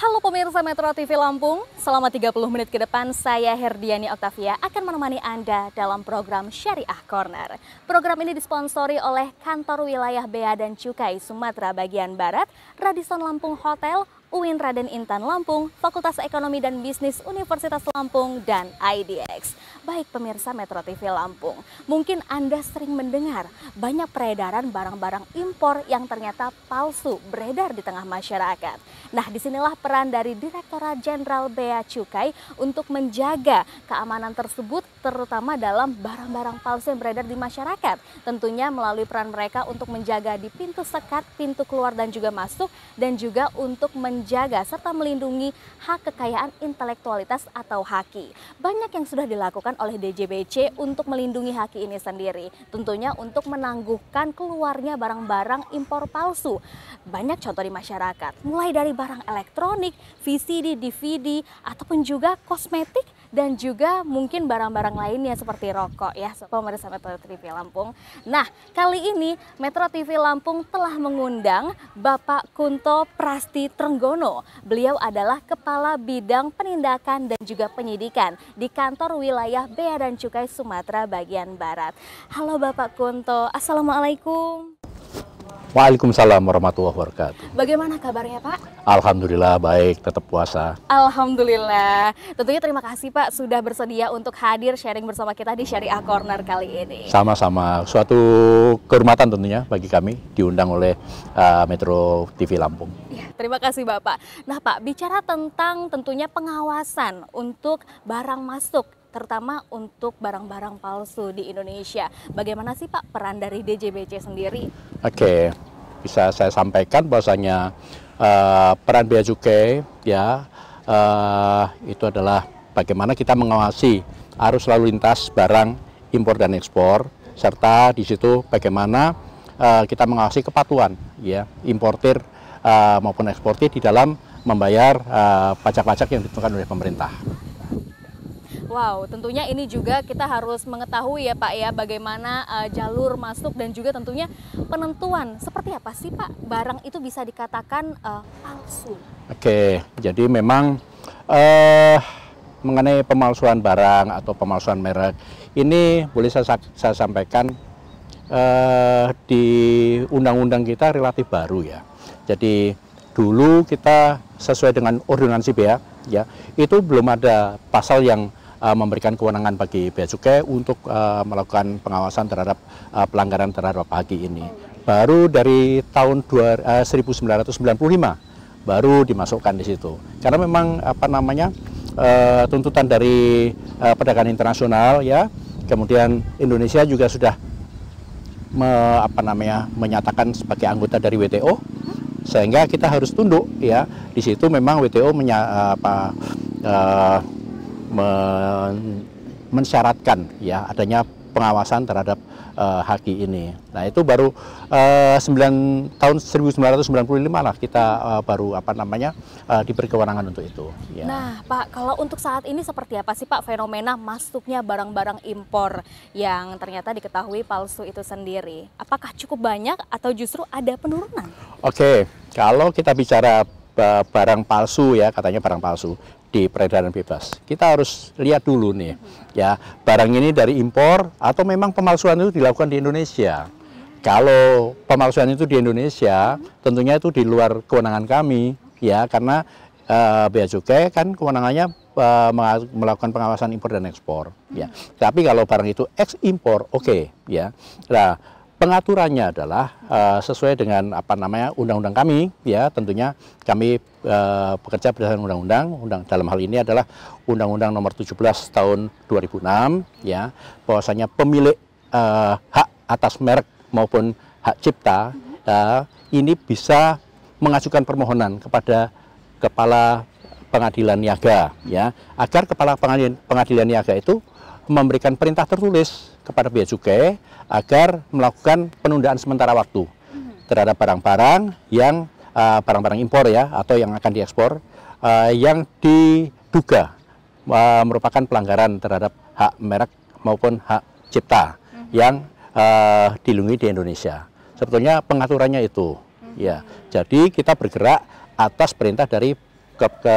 Halo pemirsa Metro TV Lampung, selama 30 menit ke depan saya Herdiani Oktavia akan menemani Anda dalam program Syariah Corner. Program ini disponsori oleh Kantor Wilayah Bea dan Cukai Sumatera Bagian Barat, Radisson Lampung Hotel, UIN Raden Intan Lampung, Fakultas Ekonomi dan Bisnis Universitas Lampung, dan IDX. Baik pemirsa Metro TV Lampung, mungkin Anda sering mendengar banyak peredaran barang-barang impor yang ternyata palsu beredar di tengah masyarakat. Nah disinilah peran dari Direktorat Jenderal Bea Cukai untuk menjaga keamanan tersebut terutama dalam barang-barang palsu yang beredar di masyarakat. Tentunya melalui peran mereka untuk menjaga di pintu sekat, pintu keluar dan juga masuk dan juga untuk menjaga menjaga serta melindungi hak kekayaan intelektualitas atau haki. Banyak yang sudah dilakukan oleh DJBC untuk melindungi haki ini sendiri. Tentunya untuk menangguhkan keluarnya barang-barang impor palsu. Banyak contoh di masyarakat, mulai dari barang elektronik, VCD, DVD, ataupun juga kosmetik dan juga mungkin barang-barang lainnya seperti rokok ya pemirsa Metro TV Lampung. Nah kali ini Metro TV Lampung telah mengundang Bapak Kunto Prasti Trenggono. Beliau adalah Kepala Bidang Penindakan dan juga Penyidikan di kantor wilayah Bea dan Cukai Sumatera bagian Barat. Halo Bapak Kunto, Assalamualaikum. Waalaikumsalam warahmatullahi wabarakatuh. Bagaimana kabarnya Pak? Alhamdulillah baik, tetap puasa. Alhamdulillah. Tentunya terima kasih Pak sudah bersedia untuk hadir sharing bersama kita di Syariah Corner kali ini. Sama-sama, suatu kehormatan tentunya bagi kami diundang oleh uh, Metro TV Lampung. Ya, terima kasih Bapak. Nah Pak, bicara tentang tentunya pengawasan untuk barang masuk terutama untuk barang-barang palsu di Indonesia. Bagaimana sih Pak peran dari DJBC sendiri? Oke, bisa saya sampaikan bahwasanya uh, peran bea cukai ya uh, itu adalah bagaimana kita mengawasi arus lalu lintas barang impor dan ekspor serta di situ bagaimana uh, kita mengawasi kepatuhan ya importir uh, maupun eksportir di dalam membayar pajak-pajak uh, yang ditentukan oleh pemerintah. Wow, tentunya ini juga kita harus mengetahui ya Pak ya bagaimana uh, jalur masuk dan juga tentunya penentuan seperti apa sih Pak barang itu bisa dikatakan uh, palsu. Oke, jadi memang uh, mengenai pemalsuan barang atau pemalsuan merek ini boleh saya, saya sampaikan uh, di undang-undang kita relatif baru ya. Jadi dulu kita sesuai dengan ordinansi ya, ya itu belum ada pasal yang Eh, memberikan kewenangan bagi Bea Cukai untuk eh, melakukan pengawasan terhadap eh, pelanggaran terhadap pagi ini. Baru dari tahun 1995 baru dimasukkan di situ. Karena memang apa namanya tuntutan dari perdagangan internasional ya, kemudian Indonesia juga sudah me, apa namanya menyatakan sebagai anggota dari WTO sehingga kita harus tunduk ya di situ memang WTO menya, apa, mensyaratkan ya adanya pengawasan terhadap uh, eh, haki ini. Nah itu baru uh, eh, 9 tahun 1995 lah kita uh, baru apa namanya uh, diberi kewenangan untuk itu. Ya. Nah Pak kalau untuk saat ini seperti apa sih Pak fenomena masuknya barang-barang impor yang ternyata diketahui palsu itu sendiri? Apakah cukup banyak atau justru ada penurunan? Oke kalau kita bicara barang palsu ya katanya barang palsu di peredaran bebas. Kita harus lihat dulu nih ya barang ini dari impor atau memang pemalsuan itu dilakukan di Indonesia. Kalau pemalsuan itu di Indonesia, tentunya itu di luar kewenangan kami ya karena uh, bea cukai kan kewenangannya uh, melakukan pengawasan impor dan ekspor ya. Tapi kalau barang itu ex impor, oke okay, ya. Nah pengaturannya adalah uh, sesuai dengan apa namanya undang-undang kami ya tentunya kami uh, bekerja berdasarkan undang-undang undang dalam hal ini adalah undang-undang nomor 17 tahun 2006 ya bahwasanya pemilik uh, hak atas merek maupun hak cipta uh, ini bisa mengajukan permohonan kepada kepala pengadilan niaga ya agar kepala pengadilan pengadilan niaga itu memberikan perintah tertulis kepada Bea Cukai agar melakukan penundaan sementara waktu mm-hmm. terhadap barang-barang yang eh, barang-barang uh, impor ya atau yang akan diekspor uh, yang diduga uh, merupakan pelanggaran terhadap hak merek maupun hak cipta -huh. Mm-hmm. yang uh, dilindungi di Indonesia. Sebetulnya pengaturannya itu. -huh. Mm-hmm. Ya, jadi kita bergerak atas perintah dari ke, ke,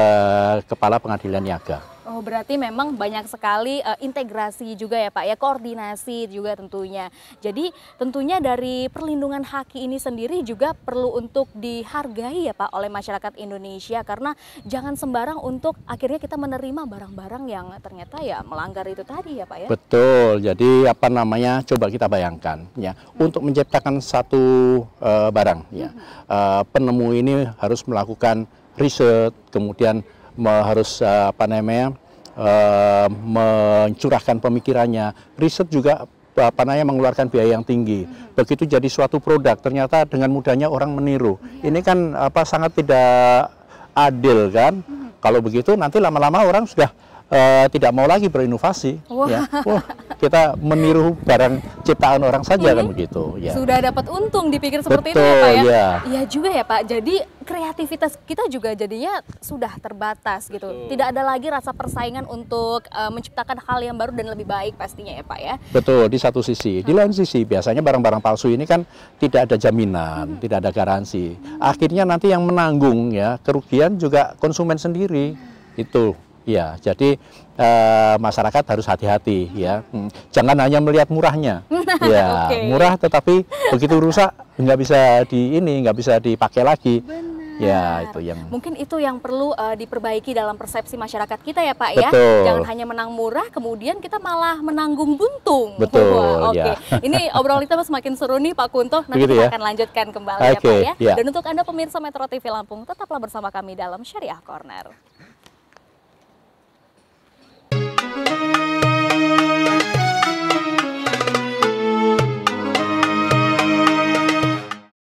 kepala pengadilan niaga. Oh berarti memang banyak sekali uh, integrasi juga ya Pak ya koordinasi juga tentunya. Jadi tentunya dari perlindungan haki ini sendiri juga perlu untuk dihargai ya Pak oleh masyarakat Indonesia karena jangan sembarang untuk akhirnya kita menerima barang-barang yang ternyata ya melanggar itu tadi ya Pak ya. Betul. Jadi apa namanya coba kita bayangkan ya hmm. untuk menciptakan satu uh, barang ya hmm. uh, penemu ini harus melakukan riset kemudian harus eh, apa namanya eh, mencurahkan pemikirannya. Riset juga apa namanya mengeluarkan biaya yang tinggi. Hmm. Begitu jadi suatu produk, ternyata dengan mudahnya orang meniru. Iya. Ini kan apa sangat tidak adil kan? Hmm. Kalau begitu nanti lama-lama orang sudah uh, tidak mau lagi berinovasi. Wah. Ya. Wah, kita meniru barang ciptaan orang saja -hmm. kan begitu. Ya. Sudah dapat untung dipikir seperti ya, Betul, itu ya Pak ya. ya. Iya ya juga ya Pak. Jadi kreativitas kita juga jadinya sudah terbatas gitu. Betul. Tidak ada lagi rasa persaingan untuk uh, menciptakan hal yang baru dan lebih baik pastinya ya Pak ya. Betul, di satu sisi. Di lain sisi biasanya barang-barang palsu ini kan tidak ada jaminan, hmm. tidak ada garansi. Hmm. Akhirnya nanti yang menanggung ya kerugian juga konsumen sendiri. Hmm. Itu Ya, jadi e, masyarakat harus hati-hati ya. Hmm, jangan hanya melihat murahnya. ya, okay. murah tetapi begitu rusak nggak bisa di ini, nggak bisa dipakai lagi. Benar. Ya, itu yang Mungkin itu yang perlu e, diperbaiki dalam persepsi masyarakat kita ya, Pak ya. Betul. ya. Jangan hanya menang murah kemudian kita malah menanggung buntung. Betul. Ya. Oke. Okay. Ya. Ini obrolan kita semakin seru nih Pak Kunto. Nanti Begitu kita ya? akan lanjutkan kembali okay, ya, Pak ya. ya. Dan untuk Anda pemirsa Metro TV Lampung, tetaplah bersama kami dalam Syariah Corner.